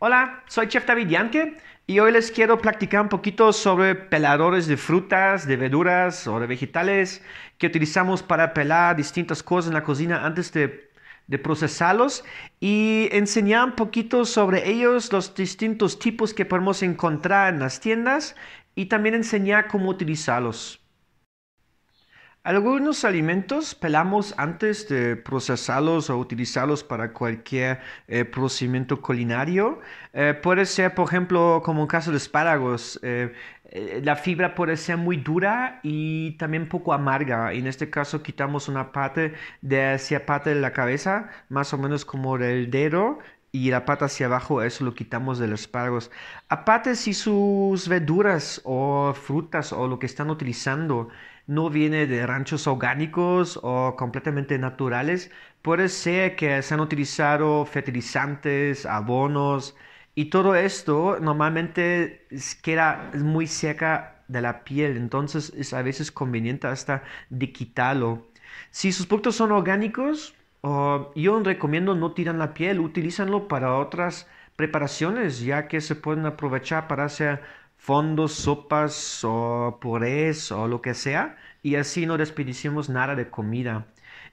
Hola, soy Chef David Yanke y hoy les quiero practicar un poquito sobre peladores de frutas, de verduras o de vegetales que utilizamos para pelar distintas cosas en la cocina antes de, de procesarlos y enseñar un poquito sobre ellos, los distintos tipos que podemos encontrar en las tiendas y también enseñar cómo utilizarlos. Algunos alimentos pelamos antes de procesarlos o utilizarlos para cualquier eh, procedimiento culinario. Eh, puede ser, por ejemplo, como un caso de espárragos, eh, la fibra puede ser muy dura y también poco amarga. En este caso quitamos una parte de hacia parte de la cabeza, más o menos como el dedo, y la pata hacia abajo, eso lo quitamos de los espárragos. Aparte, si sus verduras o frutas o lo que están utilizando no viene de ranchos orgánicos o completamente naturales. Puede ser que se han utilizado fertilizantes, abonos y todo esto normalmente queda muy seca de la piel, entonces es a veces conveniente hasta de quitarlo. Si sus productos son orgánicos, yo recomiendo no tiran la piel, utilízanlo para otras preparaciones, ya que se pueden aprovechar para hacer fondos, sopas o purés o lo que sea y así no desperdiciamos nada de comida.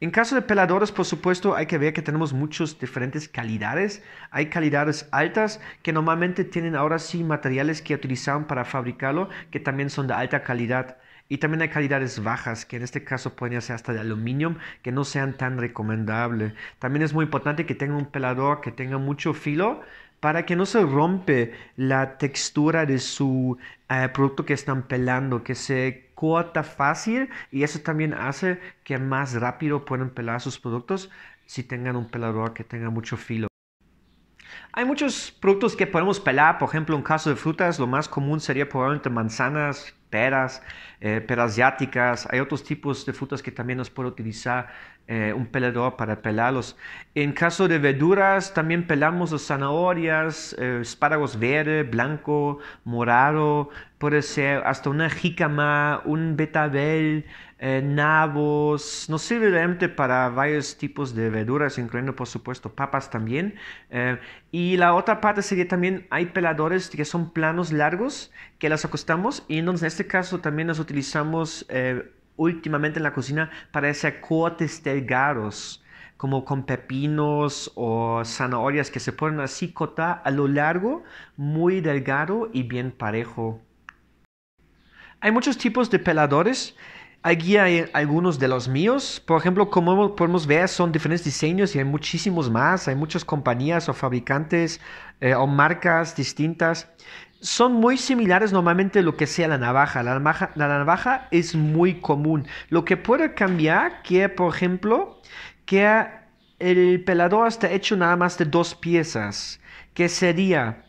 En caso de peladores, por supuesto, hay que ver que tenemos muchas diferentes calidades. Hay calidades altas que normalmente tienen ahora sí materiales que utilizaron para fabricarlo que también son de alta calidad. Y también hay calidades bajas, que en este caso pueden ser hasta de aluminio, que no sean tan recomendables. También es muy importante que tenga un pelador que tenga mucho filo, para que no se rompe la textura de su eh, producto que están pelando, que se corta fácil y eso también hace que más rápido puedan pelar sus productos si tengan un pelador que tenga mucho filo. Hay muchos productos que podemos pelar, por ejemplo, en caso de frutas, lo más común sería probablemente manzanas, peras, eh, peras asiáticas, hay otros tipos de frutas que también nos puede utilizar eh, un pelador para pelarlos. En caso de verduras, también pelamos las zanahorias, eh, espárragos verde, blanco, morado, puede ser hasta una jícama, un betabel, eh, nabos, nos sirve realmente para varios tipos de verduras, incluyendo por supuesto papas también. Eh, y la otra parte sería también, hay peladores que son planos largos que las acostamos y entonces en este caso también los utilizamos eh, últimamente en la cocina para hacer cortes delgados como con pepinos o zanahorias que se pueden así cortar a lo largo, muy delgado y bien parejo. Hay muchos tipos de peladores. Aquí hay algunos de los míos. Por ejemplo, como podemos ver, son diferentes diseños y hay muchísimos más. Hay muchas compañías o fabricantes eh, o marcas distintas. Son muy similares normalmente lo que sea la navaja. La navaja, la navaja es muy común. Lo que puede cambiar, que por ejemplo, que el pelador está hecho nada más de dos piezas, que sería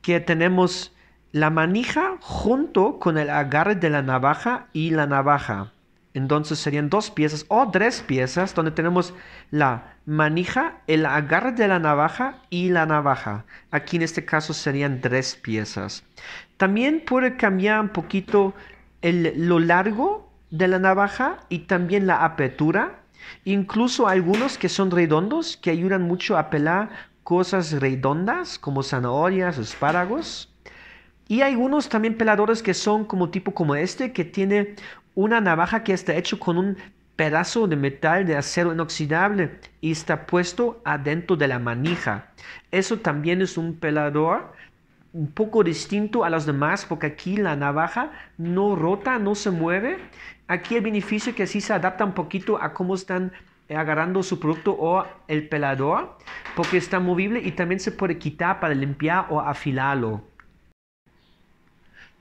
que tenemos la manija junto con el agarre de la navaja y la navaja. Entonces serían dos piezas o tres piezas donde tenemos la manija, el agarre de la navaja y la navaja. Aquí en este caso serían tres piezas. También puede cambiar un poquito el, lo largo de la navaja y también la apertura. Incluso algunos que son redondos que ayudan mucho a pelar cosas redondas como zanahorias, espárragos. Y algunos también peladores que son como tipo como este que tiene una navaja que está hecho con un pedazo de metal de acero inoxidable y está puesto adentro de la manija. Eso también es un pelador un poco distinto a los demás porque aquí la navaja no rota, no se mueve. Aquí el beneficio es que así se adapta un poquito a cómo están eh, agarrando su producto o el pelador porque está movible y también se puede quitar para limpiar o afilarlo.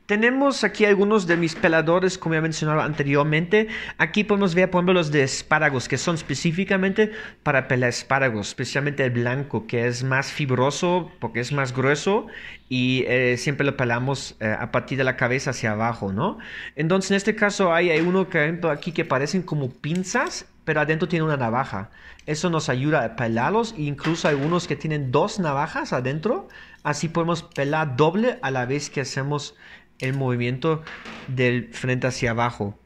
Tenemos aquí algunos de mis peladores, como ya mencionaba anteriormente. Aquí podemos ver, por los de espárragos, que son específicamente para pelar espárragos, especialmente el blanco, que es más fibroso porque es más grueso y eh, siempre lo pelamos eh, a partir de la cabeza hacia abajo, ¿no? Entonces, en este caso hay, hay uno que aquí que parecen como pinzas, pero adentro tiene una navaja. Eso nos ayuda a pelarlos, e incluso algunos que tienen dos navajas adentro, así podemos pelar doble a la vez que hacemos el movimiento del frente hacia abajo.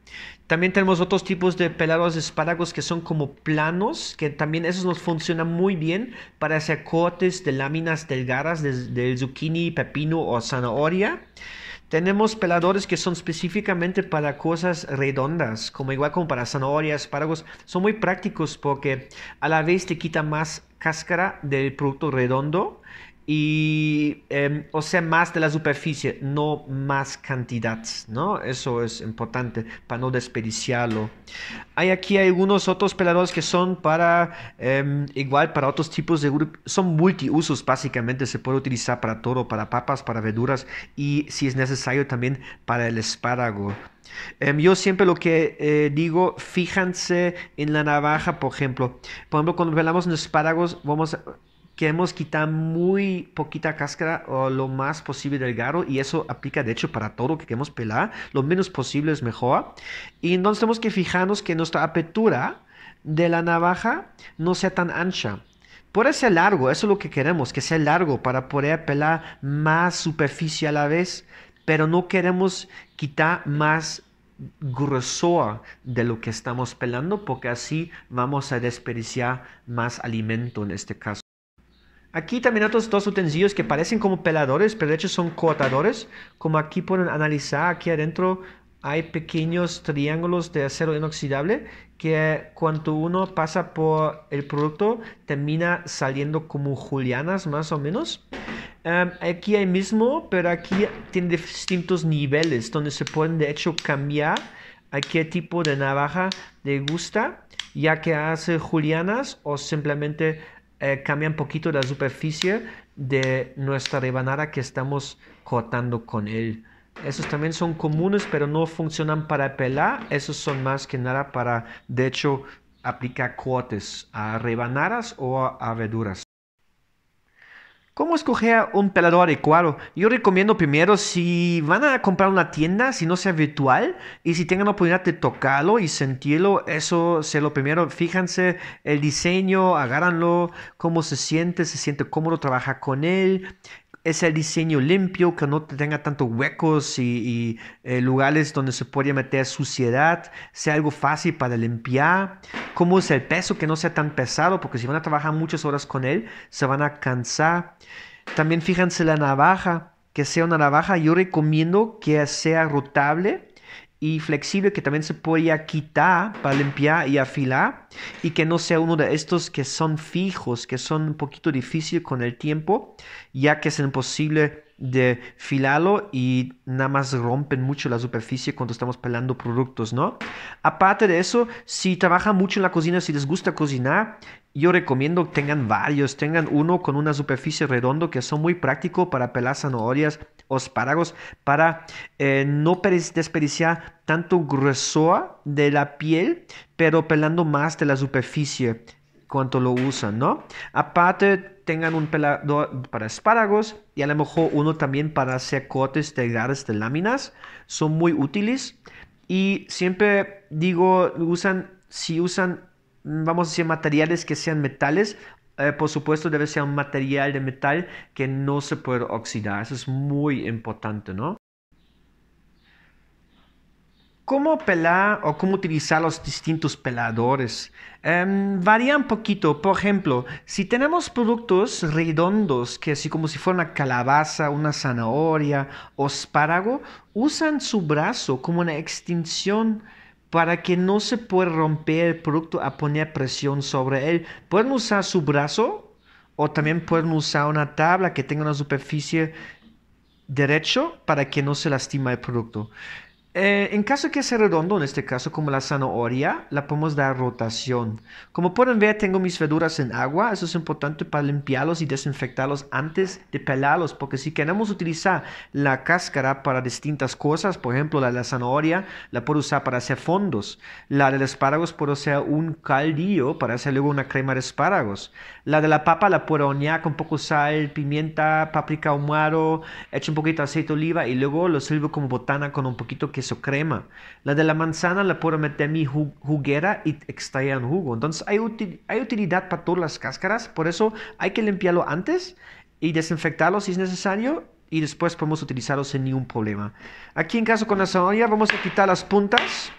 También tenemos otros tipos de pelados de espárragos que son como planos, que también esos nos funcionan muy bien para hacer cortes de láminas delgadas del zucchini, pepino o zanahoria. Tenemos peladores que son específicamente para cosas redondas, como igual como para zanahorias, espárragos. Son muy prácticos porque a la vez te quita más cáscara del producto redondo y, em, o sea, más de la superficie, no más cantidad, ¿no? Eso es importante para no desperdiciarlo. Hay aquí algunos otros peladores que son para, em, igual para otros tipos de grupos, son multiusos básicamente, se puede utilizar para todo, para papas, para verduras y si es necesario también para el espárrago. Em, yo siempre lo que eh, digo, fíjense en la navaja, por ejemplo. Por ejemplo, cuando pelamos los espárragos, vamos a queremos quitar muy poquita cáscara o lo más posible del garro. y eso aplica de hecho para todo que queremos pelar, lo menos posible es mejor. Y entonces tenemos que fijarnos que nuestra apertura de la navaja no sea tan ancha. Puede ser largo, eso es lo que queremos, que sea largo para poder pelar más superficie a la vez, pero no queremos quitar más grosor de lo que estamos pelando porque así vamos a desperdiciar más alimento en este caso. Aquí también otros dos utensilios que parecen como peladores, pero de hecho son cortadores. Como aquí pueden analizar, aquí adentro hay pequeños triángulos de acero inoxidable que eh, cuando uno pasa por el producto termina saliendo como julianas más o menos. Em, aquí hay mismo, pero aquí tiene distintos niveles donde se pueden de hecho cambiar a qué tipo de navaja le gusta, ya que hace julianas o simplemente eh, cambia un poquito la superficie de nuestra rebanada que estamos cortando con él. Esos también son comunes, pero no funcionan para pelar. Esos son más que nada para, de hecho, aplicar cortes a rebanadas o a verduras. ¿Cómo escoger un pelador adecuado? Yo recomiendo primero si van a comprar una tienda, si no sea virtual, y si tengan la oportunidad de tocarlo y sentirlo, eso es lo primero. Fíjense el diseño, agárranlo, cómo se siente, se siente cómodo trabajar con él el diseño limpio, que no tenga tantos huecos y, eh, lugares donde se podría meter suciedad, sea algo fácil para limpiar, cómo es el peso, que no sea tan pesado, porque si van a trabajar muchas horas con él, se van a cansar. También fíjense la navaja, que sea una navaja, yo recomiendo que sea rotable y flexible que también se puede quitar para limpiar y afilar y que no sea uno de estos que son fijos, que son un poquito difícil con el tiempo, ya que es imposible de filarlo y nada más rompen mucho la superficie cuando estamos pelando productos, ¿no? Aparte de eso, si trabajan mucho en la cocina, si les gusta cocinar, yo recomiendo que tengan varios, tengan uno con una superficie redonda que son muy práctico para pelar zanahorias o espárragos para eh, no desperdiciar tanto grueso de la piel, pero pelando más de la superficie cuanto lo usan, ¿no? Aparte, tengan un pelador para espárragos y a lo mejor uno también para hacer cortes de láminas. Son muy útiles y siempre digo, usan, si usan Mm, vamos a decir, materiales que sean metales. Eh, por supuesto, debe ser un material de metal que no se puede oxidar. Eso es muy importante, ¿no? ¿Cómo pelar o cómo utilizar los distintos peladores? Em, varía un poquito. Por ejemplo, si tenemos productos redondos, que así como si fuera una calabaza, una zanahoria o espárrago, usan su brazo como una extinción para que no se pueda romper el producto a poner presión sobre él. Pueden usar su brazo o también pueden usar una tabla que tenga una superficie derecho para que no se lastima el producto. Eh, en caso que sea redondo, en este caso como la zanahoria, la podemos dar rotación. Como pueden ver, tengo mis verduras en agua. Eso es importante para limpiarlos y desinfectarlos antes de pelarlos, porque si queremos utilizar la cáscara para distintas cosas, por ejemplo, la de la zanahoria la puedo usar para hacer fondos. La del espárragos puedo hacer un caldillo para hacer luego una crema de espárragos. La de la papa la puedo hornear con poco sal, pimienta, paprika ahumado, echo un poquito de aceite de oliva y luego lo sirvo como botana con un poquito de crema. La de la manzana la puedo meter en mi juguera y extraer un jugo. Entonces hay, utilidad para todas las cáscaras, por eso hay que limpiarlo antes y desinfectarlo si es necesario y después podemos utilizarlo sin ningún problema. Aquí en caso con la zanahoria vamos a quitar las puntas.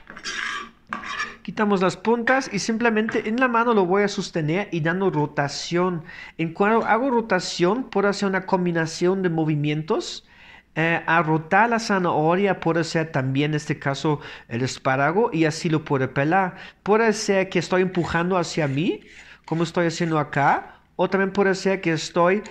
Quitamos las puntas y simplemente en la mano lo voy a sostener y dando rotación. En cuando hago rotación puedo hacer una combinación de movimientos eh, A rotar la zanahoria puede ser también en este caso el espárrago y así lo puede pelar. Puede ser que estoy empujando hacia mí, como estoy haciendo acá, o también puede ser que estoy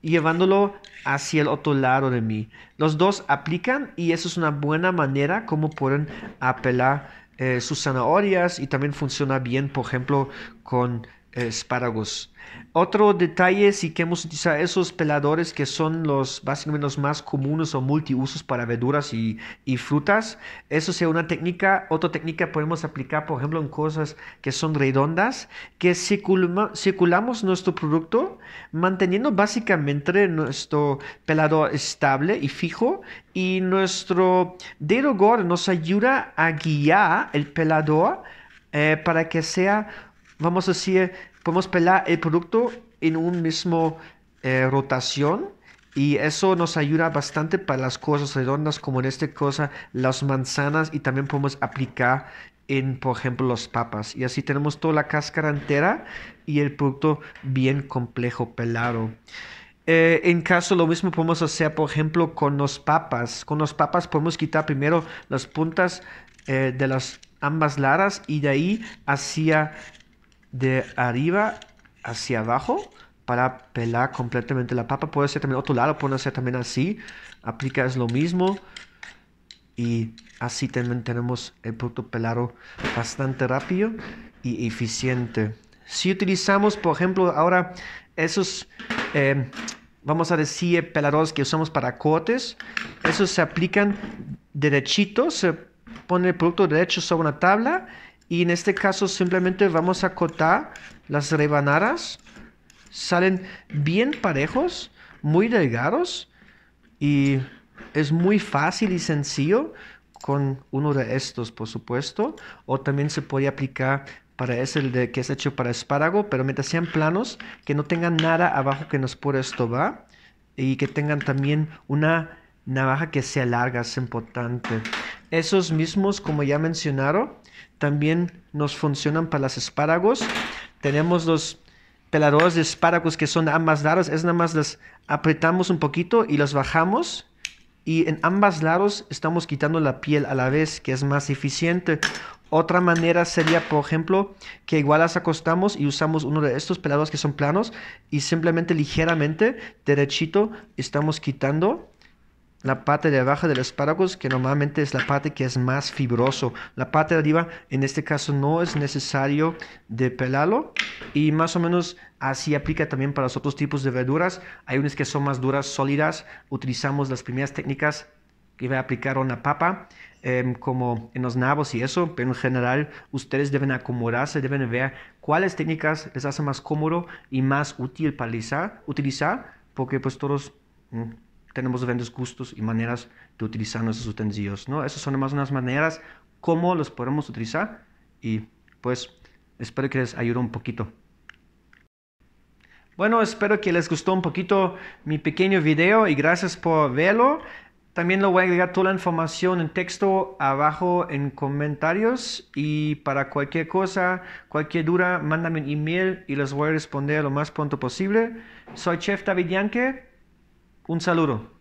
llevándolo hacia el otro lado de mí. Los dos aplican y eso es una buena manera como pueden apelar eh, sus zanahorias y también funciona bien, por ejemplo, con espárragos. Otro detalle, si que hemos esos peladores que son los básicamente los más comunes o multiusos para verduras y, frutas. Eso sea una técnica. Otra técnica podemos aplicar, por ejemplo, en cosas que son redondas, que circulamos nuestro producto manteniendo básicamente nuestro pelador estable y fijo y nuestro dedo gordo nos ayuda a guiar el pelador eh, para que sea vamos a hacer, podemos pelar el producto en un mismo eh, rotación y eso nos ayuda bastante para las cosas redondas como en este cosa las manzanas y también podemos aplicar en por ejemplo los papas y así tenemos toda la cáscara entera y el producto bien complejo pelado eh, en caso lo mismo podemos hacer por ejemplo con los papas con los papas podemos quitar primero las puntas eh, de las ambas laras y de ahí hacia de arriba hacia abajo para pelar completamente la papa. Puede ser también otro lado, puede ser también así. Aplicas lo mismo y así también tenemos el producto pelado bastante rápido y eficiente. Si utilizamos, por ejemplo, ahora esos, eh, vamos a decir, peladores que usamos para cortes, esos se aplican derechitos, se pone el producto derecho sobre una tabla y en este caso simplemente vamos a cortar las rebanadas. Salen bien parejos, muy delgados y es muy fácil y sencillo con uno de estos, por supuesto. O también se puede aplicar para ese de, que es hecho para espárrago, pero mientras sean planos, que no tengan nada abajo que nos esto va. y que tengan también una navaja que sea larga, es importante. Esos mismos, como ya mencionaron, también nos funcionan para las espárragos. Tenemos los peladores de espárragos que son ambas lados, es nada más las apretamos un poquito y los bajamos y en ambas lados estamos quitando la piel a la vez, que es más eficiente. Otra manera sería, por ejemplo, que igual las acostamos y usamos uno de estos peladores que son planos y simplemente ligeramente, derechito, estamos quitando la parte de abajo los espárragos, que normalmente es la parte que es más fibroso. La parte de arriba, en este caso, no es necesario de pelarlo. Y más o menos así aplica también para los otros tipos de verduras. Hay unas que son más duras, sólidas. Utilizamos las primeras técnicas que va a aplicar una papa, em, como en los nabos y eso, pero en general ustedes deben acomodarse, deben ver cuáles técnicas les hacen más cómodo y más útil para utilizar, porque pues todos mm, tenemos diferentes gustos y maneras de utilizar nuestros utensilios, ¿no? Esas son más unas maneras cómo los podemos utilizar y pues espero que les ayude un poquito. Bueno, espero que les gustó un poquito mi pequeño video y gracias por verlo. También lo voy a agregar toda la información en texto abajo en comentarios y para cualquier cosa, cualquier duda, mándame un email y les voy a responder lo más pronto posible. Soy Chef David Yanke un saludo.